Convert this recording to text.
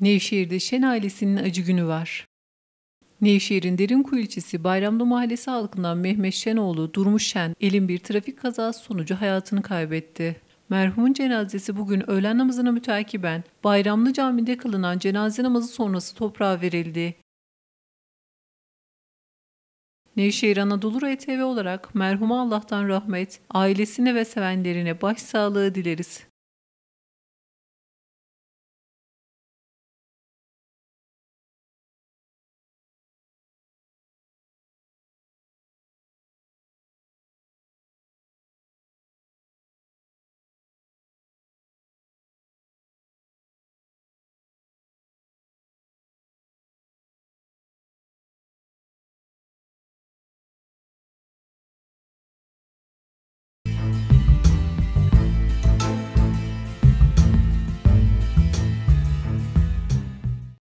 Nevşehir'de Şen ailesinin acı günü var. Nevşehir'in Derinkuyu ilçesi Bayramlı Mahallesi halkından Mehmet Şenoğlu Durmuş Şen elin bir trafik kazası sonucu hayatını kaybetti. Merhumun cenazesi bugün öğlen namazına müteakiben Bayramlı Camii'nde kılınan cenaze namazı sonrası toprağa verildi. Nevşehir Anadolu RTV olarak merhuma Allah'tan rahmet, ailesine ve sevenlerine başsağlığı dileriz.